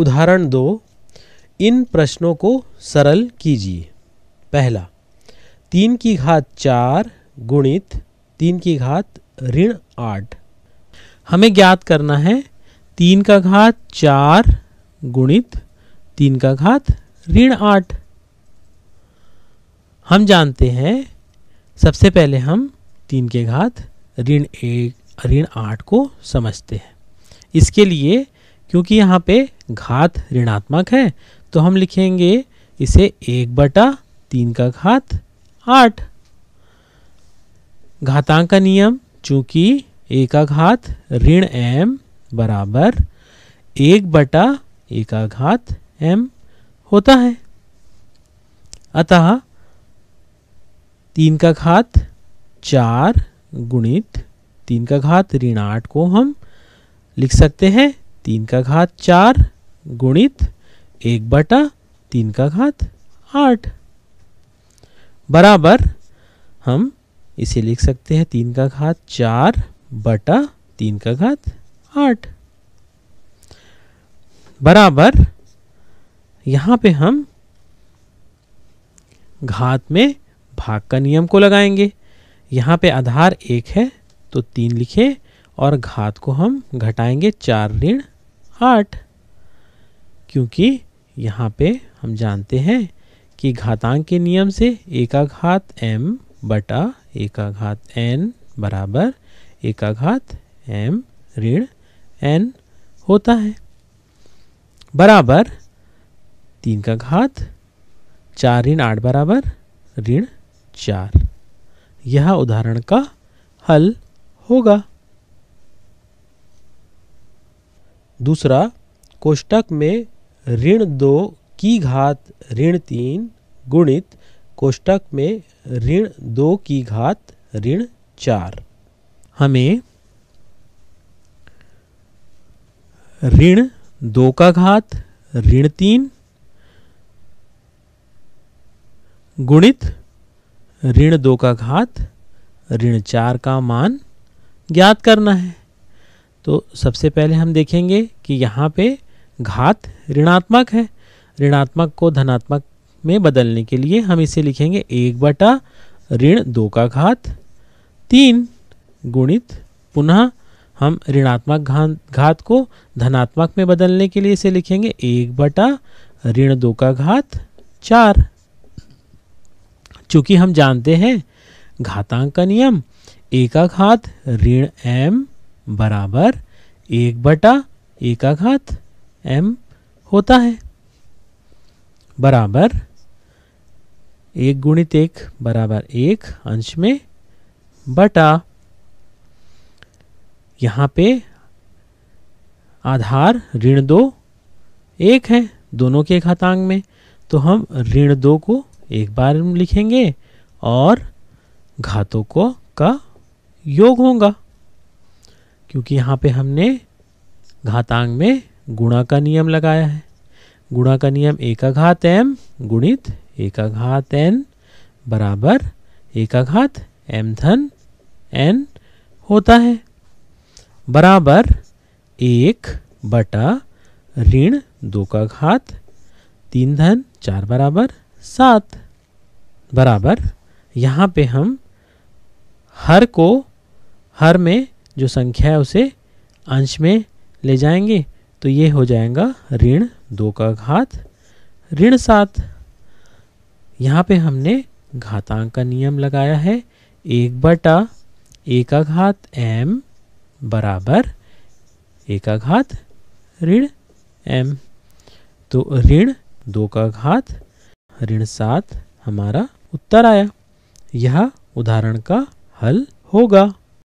उदाहरण दो इन प्रश्नों को सरल कीजिए पहला तीन की घात चार गुणित तीन की घात ऋण आठ हमें ज्ञात करना है तीन का घात चार गुणित तीन का घात ऋण आठ हम जानते हैं सबसे पहले हम तीन के घात ऋण एक ऋण आठ को समझते हैं इसके लिए क्योंकि यहाँ पे घात ऋणात्मक है तो हम लिखेंगे इसे एक बटा तीन का घात आठ घातांक का नियम चूंकि ए का घात ऋण एम बराबर एक बटा ए का घात एम होता है अतः तीन का घात चार गुणित तीन का घात ऋण आठ को हम लिख सकते हैं तीन का घात चार गुणित एक बटा तीन का घात आठ बराबर हम इसे लिख सकते हैं तीन का घात चार बटा तीन का घात आठ बराबर यहां पे हम घात में भाग का नियम को लगाएंगे यहां पे आधार एक है तो तीन लिखे और घात को हम घटाएंगे चार ऋण आठ क्योंकि यहाँ पे हम जानते हैं कि घातांक के नियम से एकाघात एम बटा एकाघात एन बराबर एकाघात एम ऋण एन होता है बराबर तीन का घात चार ऋण आठ बराबर ऋण चार यह उदाहरण का हल होगा दूसरा कोष्टक में ऋण दो की घात ऋण तीन गुणित कोष्टक में ऋण दो की घात ऋण चार हमें ऋण दो का घात ऋण तीन गुणित ऋण दो का घात ऋण चार का मान ज्ञात करना है तो सबसे पहले हम देखेंगे कि यहाँ पे घात ऋणात्मक है ऋणात्मक को धनात्मक में बदलने के लिए हम इसे लिखेंगे एक बटा ऋण दो का घात तीन गुणित पुनः हम ऋणात्मक घात को धनात्मक में बदलने के लिए इसे लिखेंगे एक बटा ऋण दो का घात चार चूंकि हम जानते हैं घातांक का नियम घात ऋण एम बराबर एक बटा घात एम होता है बराबर एक गुणित एक बराबर एक अंश में बटा यहां पे आधार ऋण दो एक है दोनों के घातांक में तो हम ऋण दो को एक बार लिखेंगे और घातों को का योग होगा क्योंकि यहां पे हमने घातांक में गुणा का नियम लगाया है गुणा का नियम एकाघात एम गुणित एकाघात एन बराबर एकाघात एम धन एन होता है बराबर एक बटा ऋण दो का घात तीन धन चार बराबर सात बराबर यहाँ पे हम हर को हर में जो संख्या है उसे अंश में ले जाएंगे तो ये हो जाएगा ऋण दो का घात ऋण सात यहाँ पे हमने घातांक का नियम लगाया है एक बटा एक का घात एम बराबर एक का घात ऋण एम तो ऋण दो का घात ऋण सात हमारा उत्तर आया यह उदाहरण का हल होगा